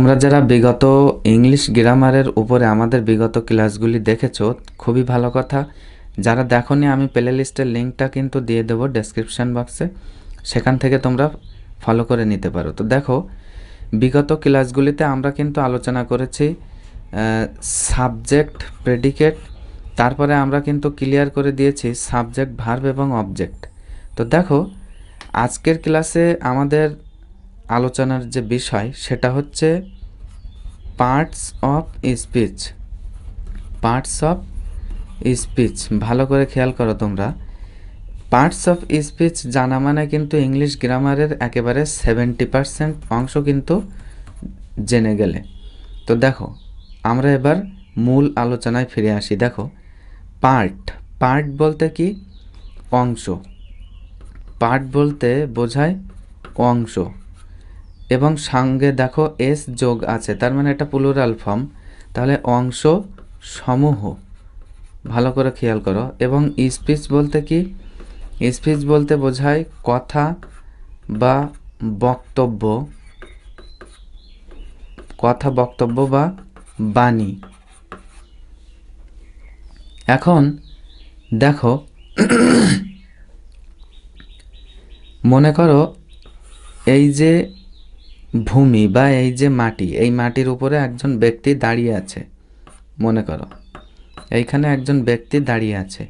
তোমরা যারা বিগত ইংলিশ গ্রামারের উপরে আমাদের বিগত ক্লাসগুলি দেখেছো খুবই ভালো কথা যারা নি আমি প্লে লিস্টের লিঙ্কটা কিন্তু দিয়ে দেবো ডেসক্রিপশান বক্সে সেখান থেকে তোমরা ফলো করে নিতে পারো তো দেখো বিগত ক্লাসগুলিতে আমরা কিন্তু আলোচনা করেছি সাবজেক্ট প্রেডিকেট তারপরে আমরা কিন্তু ক্লিয়ার করে দিয়েছি সাবজেক্ট ভার্ব এবং অবজেক্ট তো দেখো আজকের ক্লাসে আমাদের আলোচনার যে বিষয় সেটা হচ্ছে parts of speech parts of speech ভালো করে খেয়াল করো তোমরা পার্টস অফ স্পিচ জানা মানে কিন্তু ইংলিশ গ্রামারের একেবারে সেভেন্টি পারসেন্ট অংশ কিন্তু জেনে গেলে তো দেখো আমরা এবার মূল আলোচনায় ফিরে আসি দেখো পার্ট পার্ট বলতে কি অংশ পার্ট বলতে বোঝায় অংশ এবং সঙ্গে দেখো এস যোগ আছে তার মানে এটা পুলোরাল ফর্ম তাহলে অংশ সমূহ ভালো করে খেয়াল করো এবং স্পিচ বলতে কি স্পিচ বলতে বোঝায় কথা বা বক্তব্য কথা বক্তব্য বা বাণী এখন দেখো মনে করো এই যে ভূমি বা এই যে মাটি এই মাটির উপরে একজন ব্যক্তি দাঁড়িয়ে আছে মনে করো এইখানে একজন ব্যক্তি দাঁড়িয়ে আছে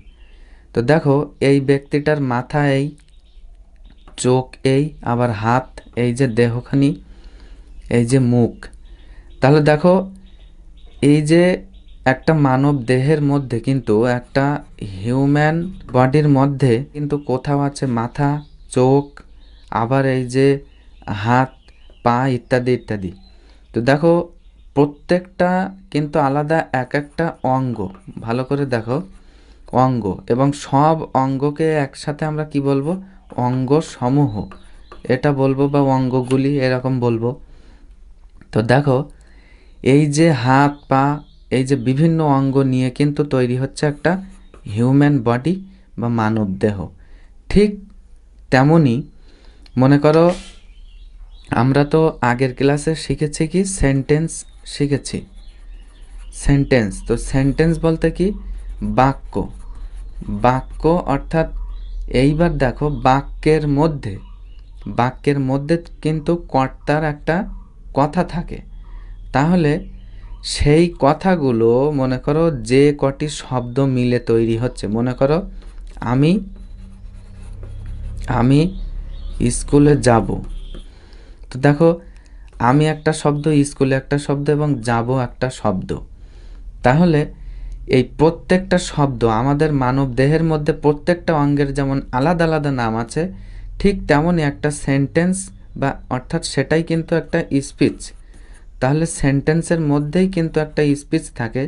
তো দেখো এই ব্যক্তিটার মাথা এই চোখ এই আবার হাত এই যে দেহখানি এই যে মুখ তাহলে দেখো এই যে একটা মানব দেহের মধ্যে কিন্তু একটা হিউম্যান বডির মধ্যে কিন্তু কোথাও আছে মাথা চোখ আবার এই যে হাত পা ইত্যাদি ইত্যাদি তো দেখো প্রত্যেকটা কিন্তু আলাদা এক একটা অঙ্গ ভালো করে দেখো অঙ্গ এবং সব অঙ্গকে একসাথে আমরা কি বলবো অঙ্গ সমূহ এটা বলবো বা অঙ্গগুলি এরকম বলবো তো দেখো এই যে হাত পা এই যে বিভিন্ন অঙ্গ নিয়ে কিন্তু তৈরি হচ্ছে একটা হিউম্যান বডি বা মানব দেহ ঠিক তেমনই মনে করো আমরা তো আগের ক্লাসে শিখেছি কি সেন্টেন্স শিখেছি সেন্টেন্স তো সেন্টেন্স বলতে কি বাক্য বাক্য অর্থাৎ এইবার দেখো বাক্যের মধ্যে বাক্যের মধ্যে কিন্তু কর্তার একটা কথা থাকে তাহলে সেই কথাগুলো মনে করো যে কটি শব্দ মিলে তৈরি হচ্ছে মনে করো আমি আমি স্কুলে যাব তো দেখো আমি একটা শব্দ স্কুলে একটা শব্দ এবং যাব একটা শব্দ তাহলে এই প্রত্যেকটা শব্দ আমাদের মানব দেহের মধ্যে প্রত্যেকটা অঙ্গের যেমন আলাদা আলাদা নাম আছে ঠিক তেমনই একটা সেন্টেন্স বা অর্থাৎ সেটাই কিন্তু একটা স্পিচ তাহলে সেন্টেন্সের মধ্যেই কিন্তু একটা স্পিচ থাকে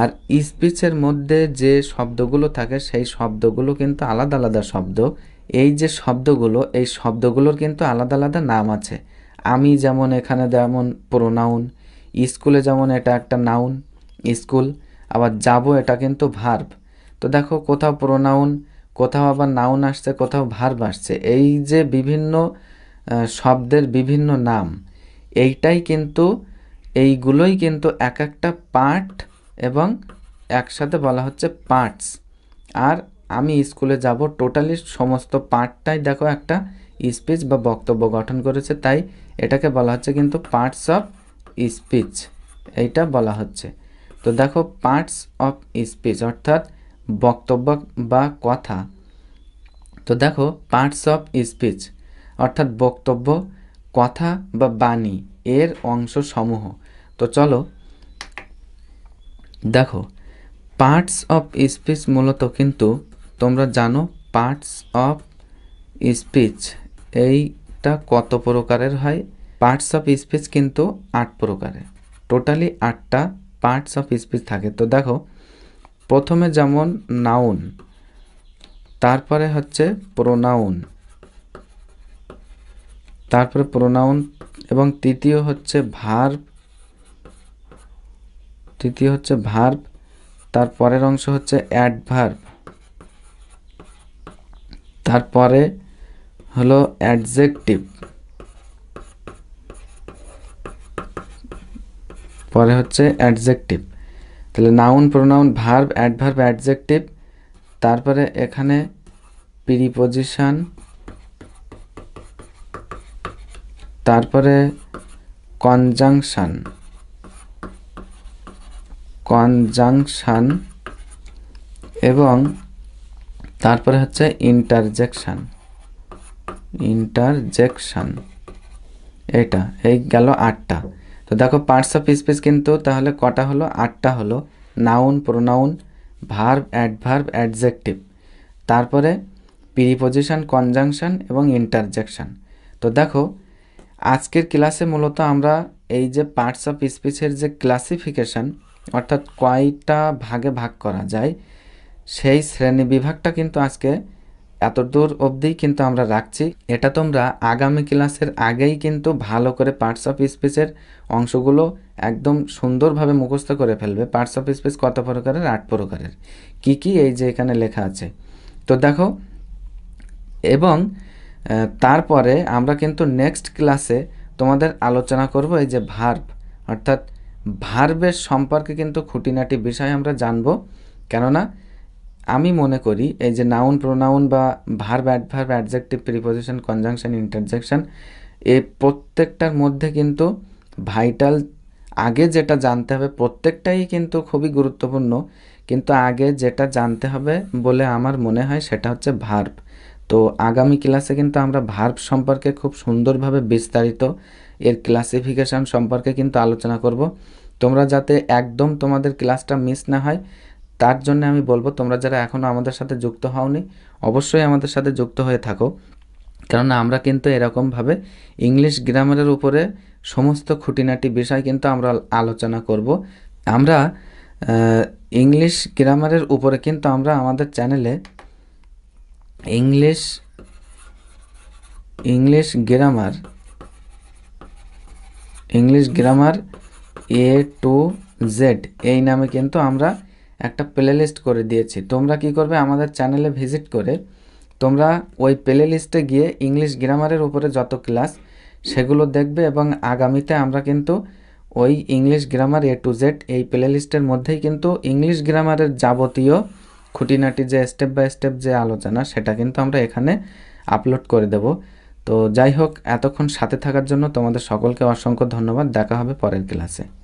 আর স্পিচের মধ্যে যে শব্দগুলো থাকে সেই শব্দগুলো কিন্তু আলাদা আলাদা শব্দ এই যে শব্দগুলো এই শব্দগুলোর কিন্তু আলাদা আলাদা নাম আছে আমি যেমন এখানে যেমন প্রোনাউন স্কুলে যেমন এটা একটা নাউন স্কুল আবার যাব এটা কিন্তু ভার্ব তো দেখো কোথাও প্রোনাউন কোথাও আবার নাউন আসছে কোথাও ভার্ব আসছে এই যে বিভিন্ন শব্দের বিভিন্ন নাম এইটাই কিন্তু এইগুলোই কিন্তু এক একটা পার্ট এবং একসাথে বলা হচ্ছে পার্টস আর আমি স্কুলে যাব টোটালি সমস্ত পার্টটাই দেখো একটা স্পিচ বা বক্তব্য গঠন করেছে তাই এটাকে বলা হচ্ছে কিন্তু পার্টস অফ স্পিচ এইটা বলা হচ্ছে তো দেখো পার্টস অফ স্পিচ অর্থাৎ বক্তব্য বা কথা তো দেখো পার্টস অফ স্পিচ অর্থাৎ বক্তব্য কথা বা বাণী এর অংশ সমূহ তো চলো দেখো পার্টস অফ স্পিচ মূলত কিন্তু তোমরা জানো পার্টস অফ স্পিচ এইটা কত প্রকারের হয় পার্টস অফ স্পিচ কিন্তু আট প্রকারের টোটালি আটটা পার্টস অফ স্পিচ থাকে তো দেখো প্রথমে যেমন নাউন তারপরে হচ্ছে প্রোনাউন তারপরে প্রোনাউন এবং তৃতীয় হচ্ছে ভার্ব তৃতীয় হচ্ছে ভার্ব তারপরের অংশ হচ্ছে অ্যাডভার্ব তারপরে হলো অ্যাডজেকটিভ পরে হচ্ছে অ্যাডজেকটিভ তাহলে noun pronoun verb adverb adjective তারপরে এখানে প্রিপোজিশন তারপরে কনজাংশন কনজাংশন এবং তারপরে হচ্ছে ইন্টারজেকশন ইন্টারজেকশান এটা এই গেল আটটা তো দেখো পার্টস অফ স্পিচ কিন্তু তাহলে কটা হলো আটটা হলো noun pronoun verb adverb adjective তারপরে প্রিপোজিশন কনজাংশন এবং ইন্টারজেকশান তো দেখো আজকের ক্লাসে মূলত আমরা এই যে পার্টস অফ স্পিচের যে ক্লাসিফিকেশান অর্থাৎ কয়টা ভাগে ভাগ করা যায় সেই শ্রেণী বিভাগটা কিন্তু আজকে এত দূর অবধি কিন্তু আমরা রাখছি এটা তোমরা আগামী ক্লাসের আগেই কিন্তু ভালো করে পার্টস অফ স্পেসের অংশগুলো একদম সুন্দরভাবে মুখস্থ করে ফেলবে পার্টস অফ স্পেস কত প্রকারের আট প্রকারের কি কি এই যে এখানে লেখা আছে তো দেখো এবং তারপরে আমরা কিন্তু নেক্সট ক্লাসে তোমাদের আলোচনা করব এই যে ভার্ব অর্থাৎ ভার্বের সম্পর্কে কিন্তু খুঁটিনাটি বিষয় আমরা জানব কেননা আমি মনে করি এই যে নাউন প্রোনাউন বা ব্যাড ভার অ্যাডজেক্টিভ প্রিপোজিশন কনজাংশন ইন্টারজেকশন এ প্রত্যেকটার মধ্যে কিন্তু ভাইটাল আগে যেটা জানতে হবে প্রত্যেকটাই কিন্তু খুবই গুরুত্বপূর্ণ কিন্তু আগে যেটা জানতে হবে বলে আমার মনে হয় সেটা হচ্ছে ভার্ব তো আগামী ক্লাসে কিন্তু আমরা ভার্ব সম্পর্কে খুব সুন্দরভাবে বিস্তারিত এর ক্লাসিফিকেশান সম্পর্কে কিন্তু আলোচনা করব তোমরা যাতে একদম তোমাদের ক্লাসটা মিস না হয় তার জন্য আমি বলবো তোমরা যারা এখনও আমাদের সাথে যুক্ত হওনি অবশ্যই আমাদের সাথে যুক্ত হয়ে থাকো কেননা আমরা কিন্তু এরকমভাবে ইংলিশ গ্রামারের উপরে সমস্ত খুঁটিনাটি বিষয় কিন্তু আমরা আলোচনা করব আমরা ইংলিশ গ্রামারের উপরে কিন্তু আমরা আমাদের চ্যানেলে English English grammar English grammar A to Z এই নামে কিন্তু আমরা একটা প্লেলিস্ট করে দিয়েছি তোমরা কি করবে আমাদের চ্যানেলে ভিজিট করে তোমরা ওই প্লেলিস্টে গিয়ে ইংলিশ গ্রামারের উপরে যত ক্লাস সেগুলো দেখবে এবং আগামীতে আমরা কিন্তু ওই English grammar A to Z এই প্লেলিস্টের মধ্যেই কিন্তু ইংলিশ গ্রামারের যাবতীয় খুঁটিনাটি যে স্টেপ বাই স্টেপ যে আলোচনা সেটা কিন্তু আমরা এখানে আপলোড করে দেব তো যাই হোক এতক্ষণ সাথে থাকার জন্য তোমাদের সকলকে অসংখ্য ধন্যবাদ দেখা হবে পরের ক্লাসে